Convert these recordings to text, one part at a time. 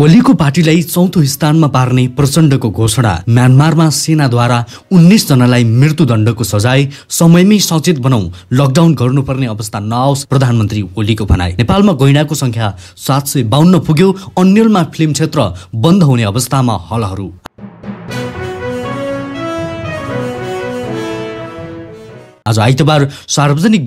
ओलीको पार्टीलाई चौथो स्थानमा पार्ने प्रचण्डको घोषणा म्यानमारमा सेनाद्वारा उन्नाइस जनालाई मृत्युदण्डको सजाय समयमै सचेत बनाऊ लकडाउन गर्नुपर्ने अवस्था नआओस् प्रधानमन्त्री ओलीको भनाई नेपालमा गैंडाको संख्या सात सय बाहन्न पुग्यो अन्यलमा फिल्म क्षेत्र बन्द हुने अवस्थामा हलहरू आज आइतबार सार्वजनिक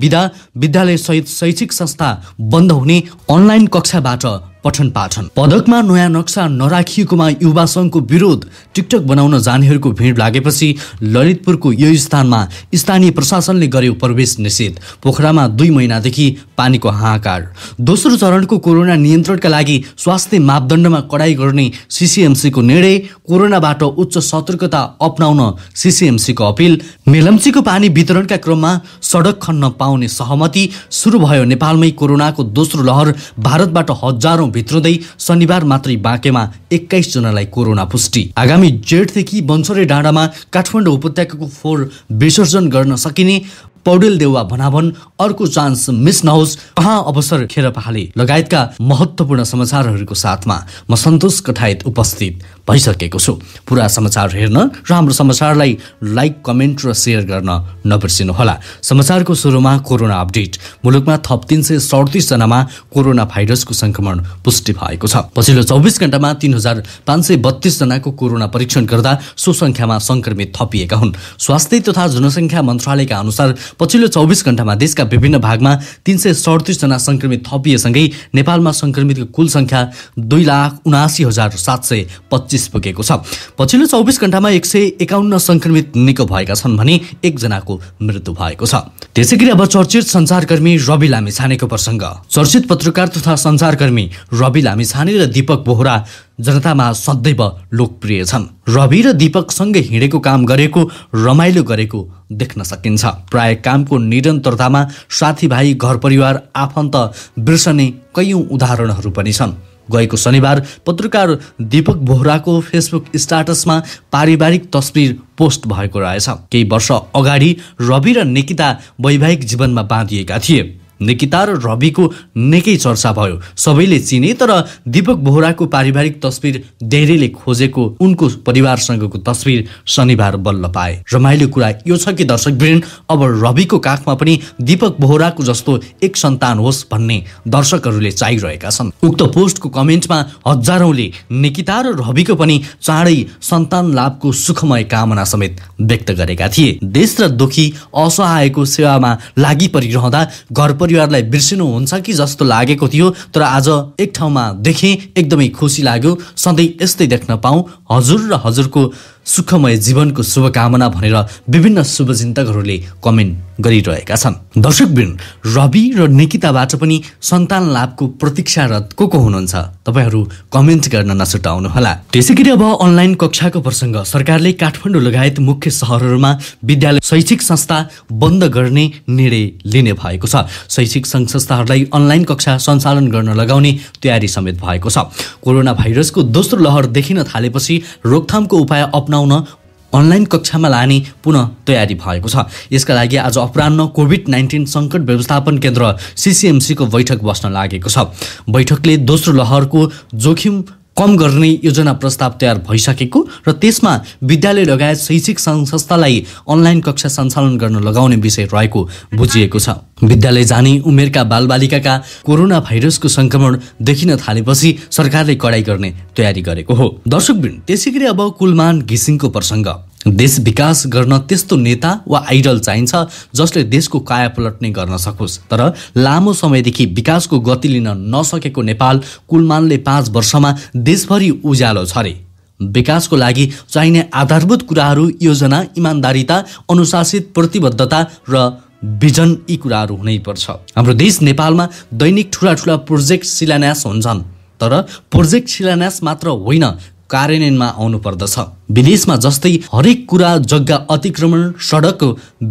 विधा सहित शैक्षिक संस्था बन्द हुने अनलाइन कक्षाबाट पठन पाठन पदकमा नयाँ नक्सा नराखिएकोमा युवा सङ्घको विरोध टिकटक बनाउन जानेहरूको भिड लागेपछि ललितपुरको यो स्थानमा स्थानीय प्रशासनले गर्यो प्रवेश निषेध पोखरामा दुई महिनादेखि पानीको हाहाकार दोस्रो चरणको कोरोना नियन्त्रणका लागि स्वास्थ्य मापदण्डमा कडाई गर्ने सिसिएमसीको निर्णय कोरोनाबाट उच्च सतर्कता अप्नाउन सिसिएमसीको अपिल मेलम्चीको पानी वितरणका क्रममा सडक खन्न पाउने सहमति सुरु भयो नेपालमै कोरोनाको दोस्रो लहर भारतबाट हजारौँ भित्रै शनिबार मात्रै बाँकेमा जनालाई कोरोना पुष्टि आगामी जेठदेखि बन्सरे डाँडामा काठमाडौँ उपत्यकाको फोहोर विसर्जन गर्न सकिने पौडेल देउवा भनाभन अर्को चान्स मिस नहोस् कहाँ अवसर खेर पहाले लगायतका महत्त्वपूर्ण समाचारहरूको साथमा म सन्तोष कठायत उपस्थित भइसकेको छु पुरा समाचार हेर्न र हाम्रो समाचारलाई लाइक कमेन्ट र सेयर गर्न नबिर्सिनुहोला समाचारको सुरुमा कोरोना अपडेट मुलुकमा थप तिन सय सडतिसजनामा कोरोना भाइरसको सङ्क्रमण पुष्टि भएको छ पछिल्लो चौबिस घन्टामा तिन हजार पाँच सय बत्तिसजनाको कोरोना परीक्षण गर्दा सो सङ्ख्यामा सङ्क्रमित थपिएका हुन् स्वास्थ्य तथा जनसङ्ख्या मन्त्रालयका अनुसार पछिल्लो चौबिस घण्टामा देशका विभिन्न भागमा तिन सय सडतिसजना सङ्क्रमित थपिएसँगै नेपालमा सङ्क्रमितको कुल सङ्ख्या दुई लाख उनासी हजार सात सय पच्चिस पुगेको छ पछिल्लो चौबिस घण्टामा एक सय एकाउन्न सङ्क्रमित निको भएका छन् भने एकजनाको मृत्यु भएको छ त्यसै गरी अब चर्चित सञ्चारकर्मी रवि लामिछानेको प्रसङ्ग चर्चित पत्रकार तथा सञ्चारकर्मी रवि लामिछाने र दिपक बोहरा जनतामा सदैव लोकप्रिय छन् रवि र दीपकसँगै हिँडेको काम गरेको रमाइलो गरेको देख्न सकिन्छ प्राय कामको निरन्तरतामा साथीभाइ घर परिवार आफन्त बिर्सने कैयौँ उदाहरणहरू पनि छन् गएको शनिबार पत्रकार दीपक बोहराको फेसबुक स्टाटसमा पारिवारिक तस्विर पोस्ट भएको रहेछ केही वर्ष अगाडि रवि र निकिता वैवाहिक जीवनमा बाँधिएका थिए निकिता र रविको निकै चर्चा भयो सबैले चिने तर दीपक बोहराको पारिवारिक तस्विर धेरैले खोजेको उनको परिवारसँगको तस्विर शनिबार बल्ल पाए रमाइलो कुरा यो छ कि दर्शक दर्शकवृन्द अब रविको काखमा पनि दीपक बोहराको जस्तो एक सन्तान होस् भन्ने दर्शकहरूले चाहिरहेका छन् उक्त पोस्टको कमेन्टमा हजारौंले निकिता र रविको पनि चाँडै सन्तान लाभको सुखमय कामना समेत व्यक्त गरेका थिए देश र दुखी असहायको सेवामा लागि परिरहँदा घर परिवारलाई हुन्छ कि जस्तो लागेको थियो तर आज एक ठाउँमा देखेँ एकदमै खुसी लाग्यो सधैँ यस्तै देख्न पाऊँ हजुर र हजुरको सुखमय जीवनको शुभकामना भनेर विभिन्न शुभचिन्तकहरूले कमेन्ट गरिरहेका छन् दर्शकबिन रवि र निकिताबाट पनि सन्तान लाभको प्रतीक्षारत को को हुनुहुन्छ तपाईँहरू कमेन्ट गर्न नसुटाउनुहोला त्यसै गरी अब अनलाइन कक्षाको प्रसङ्ग सरकारले काठमाडौँ लगायत मुख्य सहरहरूमा विद्यालय शैक्षिक संस्था बन्द गर्ने निर्णय लिने भएको छ शैक्षिक सङ्घ संस्थाहरूलाई अनलाइन कक्षा सञ्चालन गर्न लगाउने तयारी समेत भएको छ कोरोना भाइरसको दोस्रो लहर देखिन थालेपछि रोकथामको उपाय अप्ना अप्नाउन अनलाइन कक्षामा लाने पुनः तयारी भएको छ यसका लागि आज अपरान्न कोभिड नाइन्टिन सङ्कट व्यवस्थापन केन्द्र सिसिएमसीको बैठक बस्न लागेको छ बैठकले दोस्रो लहरको जोखिम कम गर्ने योजना प्रस्ताव तयार भइसकेको र त्यसमा विद्यालय लगायत शैक्षिक संस्थालाई अनलाइन कक्षा सञ्चालन गर्न लगाउने विषय रहेको बुझिएको छ विद्यालय जाने उमेरका बालबालिकाका कोरोना भाइरसको सङ्क्रमण देखिन थालेपछि सरकारले कडाई गर्ने तयारी गरेको हो दर्शकबिन त्यसै गरी अब कुलमान घिसिङको प्रसङ्ग देश विकास गर्न त्यस्तो नेता वा आइडल चाहिन्छ जसले देशको कायापलट पलट्ने गर्न सकोस् तर लामो समयदेखि विकासको गति लिन नसकेको नेपाल कुलमानले पाँच वर्षमा देशभरि उज्यालो छरे विकासको लागि चाहिने आधारभूत कुराहरू योजना इमान्दारिता अनुशासित प्रतिबद्धता र भिजन यी कुराहरू हुनैपर्छ हाम्रो देश नेपालमा दैनिक ठुला ठुला प्रोजेक्ट शिलान्यास हुन्छन् तर प्रोजेक्ट शिलान्यास मात्र होइन कार्यान्वयनमा आउनु पर्दछ विदेशमा जस्तै हरेक कुरा जग्गा अतिक्रमण सडक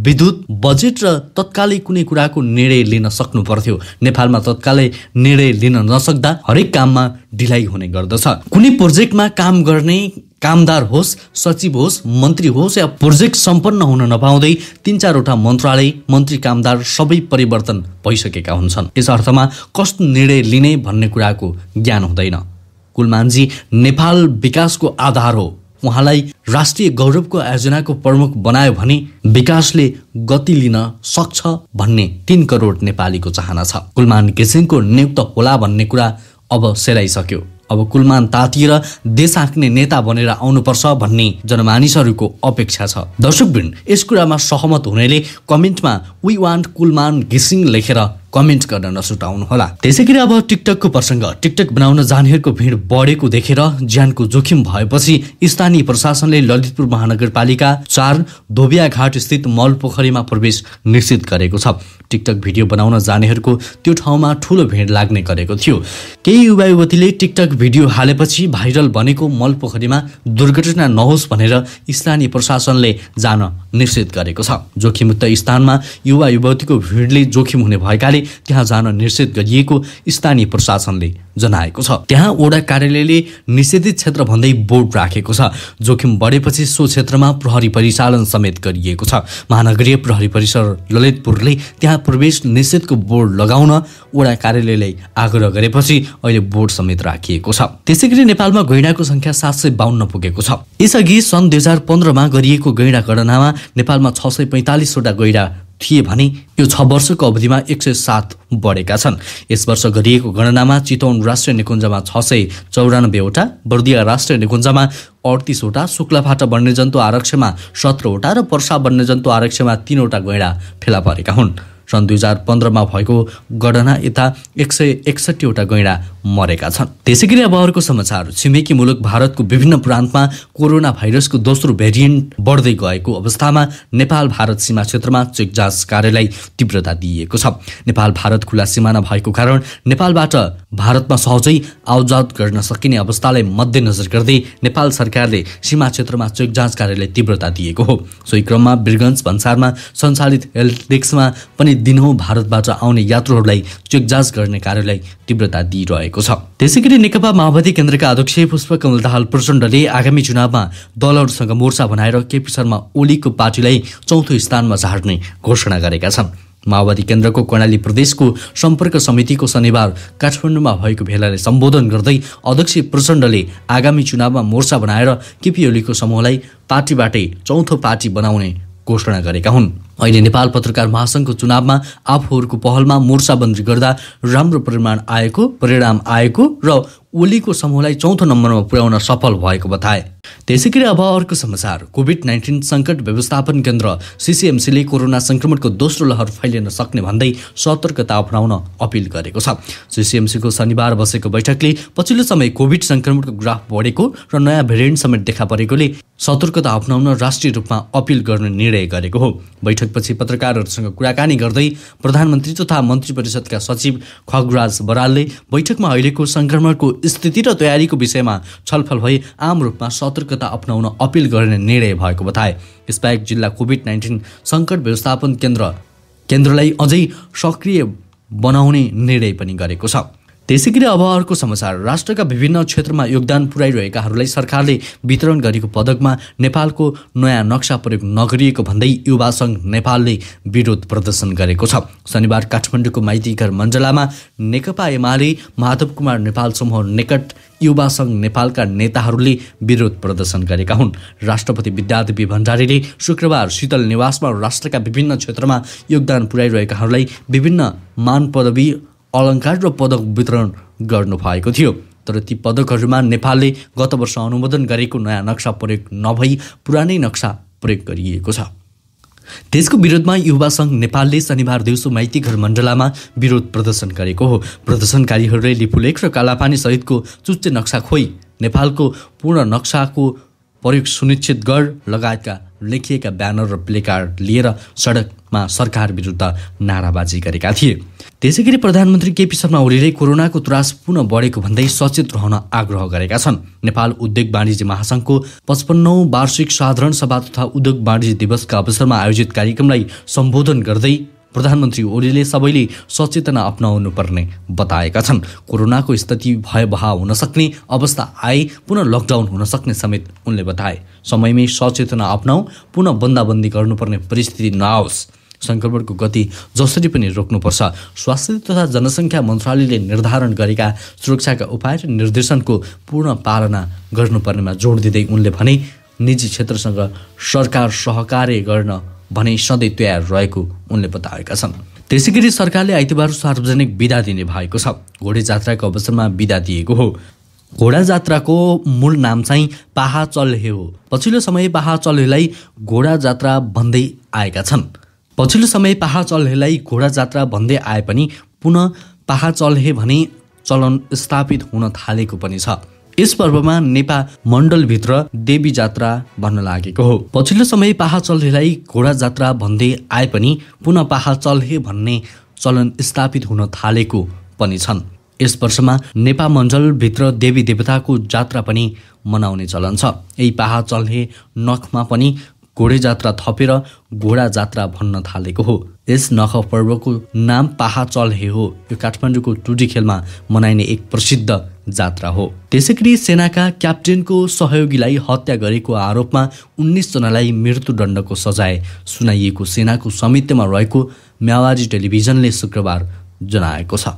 विद्युत बजेट र तत्कालै कुनै कुराको निर्णय लिन सक्नु पर्थ्यो नेपालमा तत्कालै निर्णय लिन नसक्दा हरेक काममा ढिलाइ हुने गर्दछ कुनै प्रोजेक्टमा काम गर्ने कामदार होस् सचिव होस् मन्त्री होस् या प्रोजेक्ट सम्पन्न हुन नपाउँदै तिन चारवटा मन्त्रालय मन्त्री कामदार सबै परिवर्तन भइसकेका हुन्छन् यस अर्थमा कस्तो निर्णय लिने भन्ने कुराको ज्ञान हुँदैन कुलमानजी नेपाल विकासको आधार हो उहाँलाई राष्ट्रिय गौरवको आयोजनाको प्रमुख बनायो भने विकासले गति लिन सक्छ भन्ने तिन करोड नेपालीको चाहना छ कुलमान घिसिङको नियुक्त होला भन्ने कुरा अब सेलाइसक्यो अब कुलमान तातिएर देश हाँक्ने नेता बनेर आउनुपर्छ भन्ने जनमानिसहरूको अपेक्षा छ दर्शकबिन यस कुरामा सहमत हुनेले कमेन्टमा वी वान्ट कुलमान घिसिङ लेखेर कमेन्ट गर्न नसुटाउनुहोला त्यसै गरी अब टिकटकको प्रसङ्ग टिकटक बनाउन जानेहरूको भिड बढेको देखेर ज्यानको जोखिम भएपछि स्थानीय प्रशासनले ललितपुर महानगरपालिका चार धोबियाघाट स्थित मल पोखरीमा प्रवेश निश्चित गरेको छ टिकटक भिडियो बनाउन जानेहरूको त्यो ठाउँमा ठुलो भिड लाग्ने गरेको थियो केही युवा युवतीले टिकटक भिडियो हालेपछि भाइरल बनेको मल पोखरीमा दुर्घटना नहोस् भनेर स्थानीय प्रशासनले जान निश्चित गरेको छ जोखिमयुक्त स्थानमा युवा युवतीको भिडले जोखिम हुने भएकाले त्यहाँ जान निषेध गरिएको स्थानीय प्रशासनले जनाएको छ त्यहाँ ओडा कार्यालयले निषेधित क्षेत्र भन्दै बोर्ड राखेको छ जोखिम बढेपछि सो क्षेत्रमा प्रहरी परिचालन समेत गरिएको छ महानगरीय प्रहरी परिसर ललितपुरले त्यहाँ प्रवेश निषेधको बोर्ड लगाउन ओडा कार्यालयलाई आग्रह गरेपछि अहिले बोर्ड समेत राखिएको छ त्यसै गरी नेपालमा गैँडाको संख्या सात सय बाहन्न पुगेको छ यसअघि सन् दुई हजार पन्ध्रमा गरिएको गैँडा गणनामा नेपालमा छ सय पैँतालिसवटा गैँडा थिए भने यो छ वर्षको अवधिमा एक सय सात बढेका छन् यस वर्ष गरिएको गणनामा चितौन राष्ट्रिय निकुञ्जमा छ सय चौरानब्बेवटा बर्दिया राष्ट्रिय निकुञ्जमा अडतिसवटा शुक्लाफाटा वन्यजन्तु आरक्षमा सत्रवटा र पर्सा वन्यजन्तु आरक्षमा तिनवटा गैँडा फेला परेका हुन् सन् दुई हजार पन्ध्रमा भएको गणना यता एक सय एकसट्ठीवटा गैँडा मरेका छन् त्यसै गरी अब अर्को समाचार छिमेकी मुलुक भारतको विभिन्न प्रान्तमा कोरोना भाइरसको दोस्रो भेरिएन्ट बढ्दै गएको अवस्थामा नेपाल भारत सीमा क्षेत्रमा चेक जाँच कार्यलाई तीव्रता दिइएको छ नेपाल भारत खुला सिमाना भएको कारण नेपालबाट भारतमा सहजै आवजात गर्न सकिने अवस्थालाई मध्यनजर गर्दै नेपाल सरकारले सीमा क्षेत्रमा चेक जाँच कार्यलाई तीव्रता दिएको हो सोही क्रममा बिरगन्ज भन्सारमा सञ्चालित हेल्थ डेस्कमा पनि दिनहुँ भारतबाट आउने यात्रुहरूलाई चेकजाँच गर्ने कार्यलाई तीव्रता दिइरहेको छ त्यसै गरी नेकपा माओवादी केन्द्रका अध्यक्ष पुष्पकमल दाहाल प्रचण्डले आगामी चुनावमा दलहरूसँग मोर्चा बनाएर केपी शर्मा ओलीको पार्टीलाई चौथो स्थानमा झार्ने घोषणा गरेका छन् माओवादी केन्द्रको कर्णाली प्रदेशको सम्पर्क समितिको शनिबार काठमाडौँमा भएको भेलाले सम्बोधन गर्दै अध्यक्ष प्रचण्डले आगामी चुनावमा मोर्चा बनाएर केपी ओलीको समूहलाई पार्टीबाटै चौथो पार्टी बनाउने घोषणा गरेका हुन् अहिले नेपाल पत्रकार महासङ्घको चुनावमा आफूहरूको पहलमा मोर्चाबन्दी गर्दा राम्रो परिमाण आएको परिणाम आएको र ओलीको समूहलाई चौथो नम्बरमा पुर्याउन सफल भएको बताए त्यसै गरी अब अर्को समाचार कोभिड नाइन्टिन सङ्कट व्यवस्थापन केन्द्र सिसिएमसीले कोरोना सङ्क्रमणको दोस्रो लहर फैलिन सक्ने भन्दै सतर्कता अपनाउन अपिल गरेको छ सिसिएमसीको शनिबार बसेको बैठकले पछिल्लो समय कोभिड सङ्क्रमणको ग्राफ बढेको र नयाँ भेरिएन्ट समेत देखा परेकोले सतर्कता अपनाउन राष्ट्रिय रूपमा अपिल गर्ने निर्णय गरेको हो बैठकपछि पत्रकारहरूसँग कुराकानी गर्दै प्रधानमन्त्री तथा मन्त्री परिषदका सचिव खगराज बरालले बैठकमा अहिलेको सङ्क्रमणको स्थिति र तयारीको विषयमा छलफल भई आम रूपमा सतर्कता अप्नाउन अपिल गर्ने निर्णय भएको बताए यसबाहेक जिल्ला कोभिड नाइन्टिन सङ्कट व्यवस्थापन केन्द्र केन्द्रलाई अझै सक्रिय बनाउने निर्णय पनि गरेको छ त्यसै गरी अब अर्को समाचार राष्ट्रका विभिन्न क्षेत्रमा योगदान पुर्याइरहेकाहरूलाई सरकारले वितरण गरेको पदकमा नेपालको नयाँ नक्सा प्रयोग नगरिएको भन्दै युवा सङ्घ नेपालले विरोध प्रदर्शन गरेको छ शनिबार काठमाडौँको माइतीघर मण्डलामा नेकपा एमाले माधव कुमार नेपाल समूह निकट युवा सङ्घ नेपालका नेताहरूले विरोध प्रदर्शन गरेका हुन् राष्ट्रपति विद्यादेवी भण्डारीले शुक्रबार शीतल निवासमा राष्ट्रका विभिन्न क्षेत्रमा योगदान पुर्याइरहेकाहरूलाई विभिन्न मान पदवी अलङ्कार र पदक वितरण गर्नु भएको थियो तर ती पदकहरूमा नेपालले गत वर्ष अनुमोदन गरेको नयाँ नक्सा प्रयोग नभई पुरानै नक्सा प्रयोग गरिएको छ त्यसको विरोधमा युवा सङ्घ नेपालले शनिबार दिउँसो माइती घर मण्डलामा विरोध प्रदर्शन गरेको हो प्रदर्शनकारीहरूले लिपुलेख र कालापानी सहितको चुच्चे नक्सा खोइ नेपालको पूर्ण नक्साको प्रयोग सुनिश्चित गर लगायतका लेखिएका ब्यानर र प्लेकार्ड लिएर सडकमा सरकार विरुद्ध नाराबाजी गरेका थिए त्यसै गरी प्रधानमन्त्री केपी शर्मा ओलीले कोरोनाको त्रास पुनः बढेको भन्दै सचेत रहन आग्रह गरेका छन् नेपाल उद्योग वाणिज्य महासङ्घको पचपन्नौ वार्षिक साधारण सभा तथा उद्योग वाणिज्य दिवसका अवसरमा आयोजित कार्यक्रमलाई सम्बोधन गर्दै प्रधानमन्त्री ओलीले सबैले सचेतना अपनाउनु पर्ने बताएका छन् कोरोनाको स्थिति भयभाव हुन सक्ने अवस्था आए पुनः लकडाउन हुन सक्ने समेत उनले बताए समयमै सचेतना अप्नाऊ पुनः बन्दाबन्दी गर्नुपर्ने परिस्थिति नआओस् सङ्क्रमणको गति जसरी पनि रोक्नुपर्छ स्वास्थ्य तथा जनसङ्ख्या मन्त्रालयले निर्धारण गरेका सुरक्षाका उपाय र निर्देशनको पूर्ण पालना गर्नुपर्नेमा जोड दिँदै उनले भने निजी क्षेत्रसँग सरकार सहकार्य गर्न भने सधैँ तयार रहेको उनले बताएका छन् त्यसै गरी सरकारले आइतबार सार्वजनिक विदा दिने भएको छ घोडे जात्राको अवसरमा विदा दिएको हो घोडा जात्राको मूल नाम चाहिँ पाहा चल्हे हो पछिल्लो समय पाहा चल्हेलाई घोडा जात्रा भन्दै आएका छन् पछिल्लो समय पाहा चल्हेलाई घोडा जात्रा भन्दै आए पनि पुनः पाहा चल्हे भने चलन स्थापित हुन थालेको पनि छ यस पर्वमा नेपाल मण्डलभित्र देवी जात्रा भन्न लागेको हो पछिल्लो समय पाहा चल्हेलाई घोडा जात्रा भन्दै आए पनि पुनः पाहा चल्हे भन्ने चलन स्थापित हुन थालेको पनि छन् यस वर्षमा नेपाल मण्डलभित्र देवी देवताको जात्रा पनि मनाउने चलन छ यही पाहा चल्हे नखमा पनि घोडे जात्रा थपेर घोडा जात्रा भन्न थालेको हो यस नख पर्वको नाम पाहा पाहाचल्हे हो यो काठमाडौँको खेलमा मनाइने एक प्रसिद्ध जात्रा हो त्यसै गरी सेनाका क्याप्टेनको सहयोगीलाई हत्या गरेको आरोपमा उन्नाइसजनालाई मृत्युदण्डको सजाय सुनाइएको सेनाको समितिमा रहेको म्यावारी टेलिभिजनले शुक्रबार जनाएको छ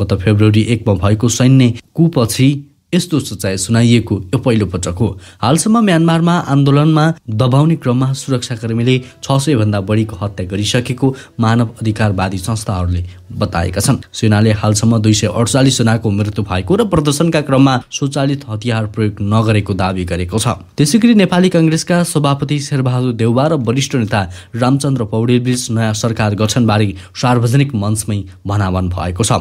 गत फेब्रुअरी एकमा भएको सैन्य कुपछि यस्तो सोचाइ सुनाइएको यो पहिलो पटक हो हालसम्म म्यानमारमा आन्दोलनमा दबाउने क्रममा सुरक्षाकर्मीले छ भन्दा बढीको हत्या गरिसकेको मानव अधिकारवादी संस्थाहरूले बताएका छन् सेनाले हालसम्म दुई सय अडचालिस जनाको मृत्यु भएको र प्रदर्शनका क्रममा स्वचालित हतियार प्रयोग नगरेको दावी गरेको छ त्यसै गरी नेपाली कङ्ग्रेसका सभापति शेरबहादुर देउवा र वरिष्ठ नेता रामचन्द्र पौडेल बीच नयाँ सरकार गठनबारे सार्वजनिक मञ्चमै भनावन भएको छ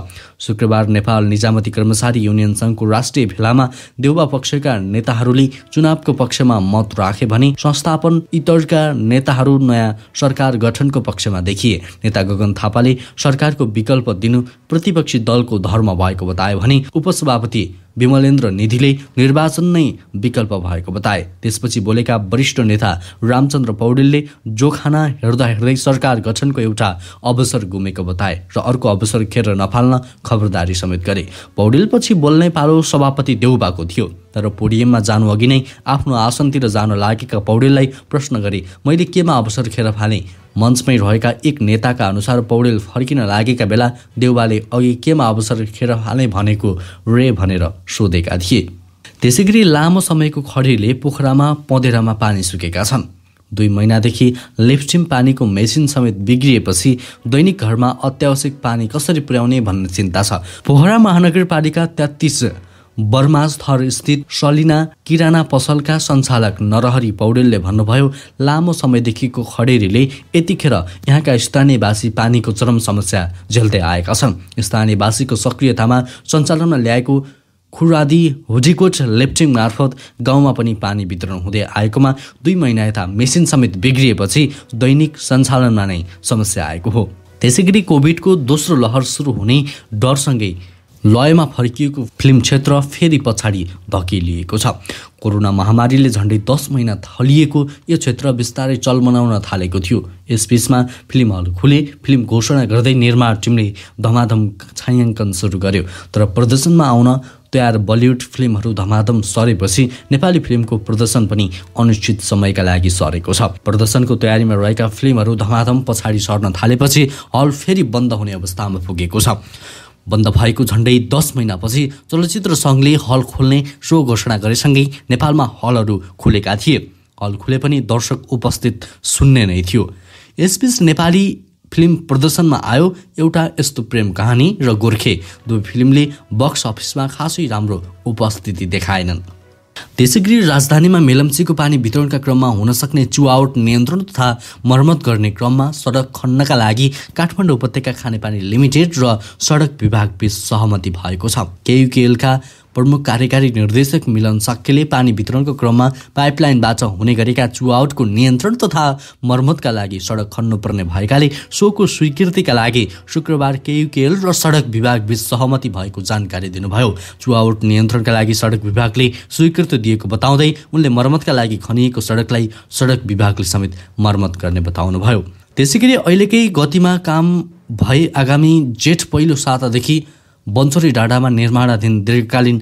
शुक्रबार नेपाल निजामती कर्मचारी युनियन सङ्घको राष्ट्रिय लामा देउबा पक्षका नेताहरूले चुनावको पक्षमा मत राखे भने संस्थापन इतरका नेताहरू नयाँ सरकार गठनको पक्षमा देखिए नेता गगन थापाले सरकारको विकल्प दिनु प्रतिपक्षी दलको धर्म भएको बतायो भने उपसभापति विमलेन्द्र निधिले निर्वाचन नै विकल्प भएको बताए त्यसपछि बोलेका वरिष्ठ नेता रामचन्द्र पौडेलले जोखाना हेर्दा हेर्दै सरकार गठनको एउटा अवसर गुमेको बताए र अर्को अवसर खेर नफाल्न खबरदारी समेत गरे पौडेलपछि बोल्ने पालो सभापति देउबाको थियो तर पोडियममा जानु अघि नै आफ्नो आसनतिर जान लागेका पौडेललाई प्रश्न गरे मैले केमा अवसर खेर फालेँ मञ्चमै रहेका एक नेताका अनुसार पौडेल फर्किन लागेका बेला देउबाले अघि केमा अवसर खेर हालै भनेको रे भनेर सोधेका थिए त्यसै गरी लामो समयको खडीले पोखरामा पँधेरामा पानी सुकेका छन् दुई महिनादेखि लिफ्टिङ पानीको मेसिन समेत बिग्रिएपछि दैनिक घरमा अत्यावश्यक पानी कसरी पुर्याउने भन्ने चिन्ता छ पोखरा महानगरपालिका तेत्तिस बर्माज थर स्थित सलिना किराना पसलका सञ्चालक नरहरी पौडेलले भन्नुभयो लामो समयदेखिको खडेरीले यतिखेर यहाँका स्थानीयवासी पानीको चरम समस्या झेल्दै आएका छन् स्थानीयवासीको सक्रियतामा सञ्चालनमा ल्याएको खुरादी हुडिकोट लेप्टिङ मार्फत गाउँमा पनि पानी वितरण हुँदै आएकोमा दुई महिना यता मेसिन समेत बिग्रिएपछि दैनिक सञ्चालनमा नै समस्या आएको हो त्यसै गरी कोभिडको दोस्रो लहर सुरु हुने डरसँगै लयमा फर्किएको फिल्म क्षेत्र फेरि पछाडि धकेलिएको छ कोरोना महामारीले झन्डै दस महिना थलिएको यो क्षेत्र बिस्तारै चलमनाउन थालेको थियो यसबिचमा फिल्म हल खुले फिल्म घोषणा गर्दै निर्माण टिमले धमाधम छायाङ्कन सुरु गर्यो तर प्रदर्शनमा आउन तयार बलिउड फिल्महरू धमाधम सरेपछि नेपाली फिल्मको प्रदर्शन पनि अनिश्चित समयका लागि सरेको छ प्रदर्शनको तयारीमा रहेका फिल्महरू धमाधम पछाडि सर्न थालेपछि हल फेरि बन्द हुने अवस्थामा पुगेको छ बन्द भएको झन्डै दस महिनापछि चलचित्र सङ्घले हल खोल्ने सो घोषणा गरेसँगै नेपालमा हलहरू खुलेका थिए हल खुले पनि दर्शक उपस्थित सुन्ने नै थियो यसबीच नेपाली फिल्म प्रदर्शनमा आयो एउटा यस्तो प्रेम कहानी र गोर्खे दुवै फिल्मले बक्स अफिसमा खासै राम्रो उपस्थिति देखाएनन् त्यसैगरी राजधानीमा मेलम्चीको पानी वितरणका क्रममा हुन सक्ने चुआवट नियन्त्रण तथा मर्मत गर्ने क्रममा सडक खन्नका लागि काठमाडौँ उपत्यका खानेपानी लिमिटेड र सडक बीच सहमति भएको छ केयुकेएलका प्रमुख कार्यकारी निर्देशक मिलन साक्यले पानी वितरणको क्रममा पाइपलाइनबाट हुने गरेका चुआउटको नियन्त्रण तथा मर्मतका लागि सडक खन्नुपर्ने भएकाले सोको स्वीकृतिका लागि शुक्रबार केयुकेएल र सडक विभाग बीच सहमति भएको जानकारी दिनुभयो चुआउट नियन्त्रणका लागि सडक विभागले स्वीकृति दिएको बताउँदै उनले मर्मतका लागि खनिएको सडकलाई सडक विभागले समेत मर्मत गर्ने बताउनुभयो त्यसै गरी अहिलेकै गतिमा काम भए आगामी जेठ पहिलो सातादेखि बन्चोरी डाँडामा निर्माणाधीन दीर्घकालीन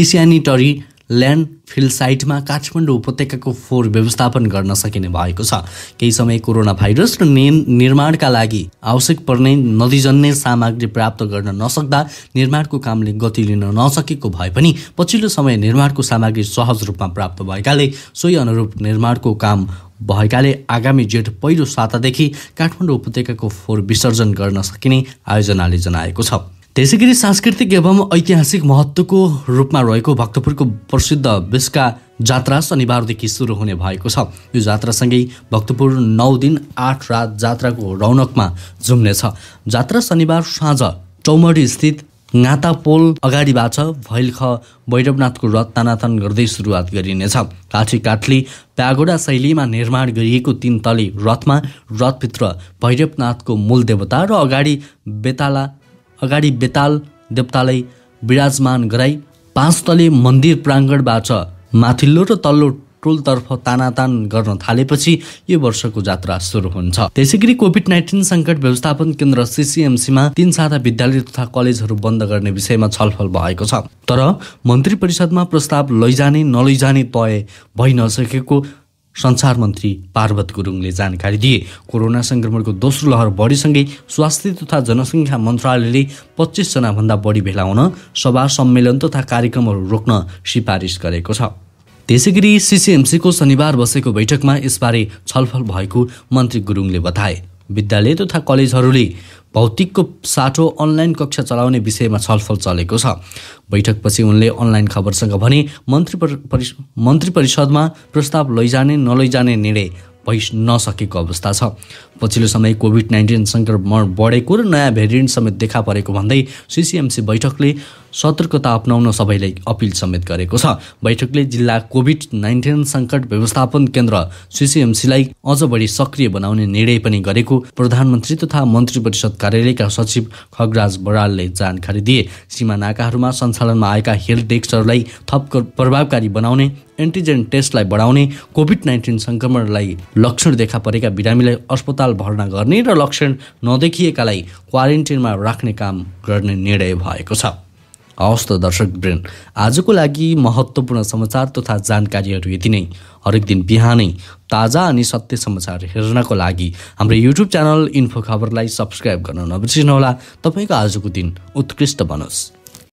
इस्यानिटरी ल्यान्डफिल साइटमा काठमाडौँ उपत्यकाको फोहोर व्यवस्थापन गर्न सकिने भएको छ केही समय कोरोना भाइरस र नि निर्माणका लागि आवश्यक पर्ने नदीजन्य सामग्री प्राप्त गर्न नसक्दा निर्माणको कामले गति लिन नसकेको भए पनि पछिल्लो समय निर्माणको सामग्री सहज रूपमा प्राप्त भएकाले सोही अनुरूप निर्माणको काम भएकाले आगामी जेठ पहिलो सातादेखि काठमाडौँ उपत्यकाको फोहोर विसर्जन गर्न सकिने आयोजनाले जनाएको छ त्यसै गरी सांस्कृतिक एवं ऐतिहासिक महत्त्वको रूपमा रहेको भक्तपुरको प्रसिद्ध बेसका जात्रा शनिबारदेखि सुरु हुने भएको छ यो जात्रासँगै भक्तपुर नौ दिन आठ रात जात्राको रौनकमा झुम्नेछ जात्रा शनिबार साँझ चौमडी स्थित नाता पोल अगाडिबाट भैलख भैरवनाथको रथ तानाथन गर्दै सुरुवात गरिनेछ काठी काठली प्यागोडा शैलीमा निर्माण गरिएको तीन तली रथमा रथभित्र भैरवनाथको मूल देवता र अगाडि बेताला अगाडि बेताल देवतालाई विराजमान गराई पाँच तले मन्दिर प्राङ्गणबाट माथिल्लो र तल्लो टोलतर्फ तानातान गर्न थालेपछि यो वर्षको जात्रा सुरु हुन्छ त्यसै गरी कोभिड नाइन्टिन सङ्कट व्यवस्थापन केन्द्र सिसिएमसीमा तिन साता विद्यालय तथा कलेजहरू बन्द गर्ने विषयमा छलफल भएको छ तर मन्त्री परिषदमा प्रस्ताव लैजाने नलैजाने तय भइ नसकेको संसार मन्त्री पार्वत गुरुङले जानकारी दिए कोरोना सङ्क्रमणको दोस्रो लहर बढीसँगै स्वास्थ्य तथा जनसङ्ख्या मन्त्रालयले पच्चिसजनाभन्दा बढी भेला हुन सभा सम्मेलन तथा कार्यक्रमहरू रोक्न सिफारिस गरेको छ त्यसै गरी सिसिएमसीको शनिबार बसेको बैठकमा यसबारे छलफल भएको मन्त्री गुरुङले बताए विद्यालय तथा कलेजहरूले भौतिकको साटो अनलाइन कक्षा चलाउने विषयमा छलफल चलेको छ बैठकपछि उनले अनलाइन खबरसँग भने मन्त्री परि मन्त्री परिषदमा प्रस्ताव लैजाने नलैजाने निर्णय भइ नसकेको अवस्था छ पछिल्लो समय कोभिड नाइन्टिन सङ्क्रमण बढेको र नयाँ भेरिएन्ट समेत देखा परेको भन्दै सिसिएमसी बैठकले सतर्कता अप्नाउन सबैलाई अपिल समेत गरेको छ बैठकले जिल्ला कोभिड नाइन्टिन सङ्कट व्यवस्थापन केन्द्र सिसिएमसीलाई अझ बढी सक्रिय बनाउने निर्णय पनि गरेको प्रधानमन्त्री तथा मन्त्री परिषद कार्यालयका सचिव खगराज बरालले जानकारी दिए सीमा नाकाहरूमा सञ्चालनमा आएका हेल्थ डेस्कहरूलाई थप प्रभावकारी बनाउने एन्टिजेन टेस्टलाई बढाउने कोभिड नाइन्टिन सङ्क्रमणलाई लक्षण देखा परेका बिरामीलाई अस्पताल अस्पताल भर्ना गर्ने र लक्षण नदेखिएकालाई क्वारेन्टिनमा राख्ने काम गर्ने निर्णय भएको छ हवस् त दर्शक ब्रेन आजको लागि महत्त्वपूर्ण समाचार तथा जानकारीहरू यति नै हरेक दिन बिहानै ताजा अनि सत्य समाचार हेर्नको लागि हाम्रो युट्युब च्यानल इन्फो खबरलाई सब्सक्राइब गर्न नबिर्सिनुहोला तपाईँको आजको दिन उत्कृष्ट बनोस्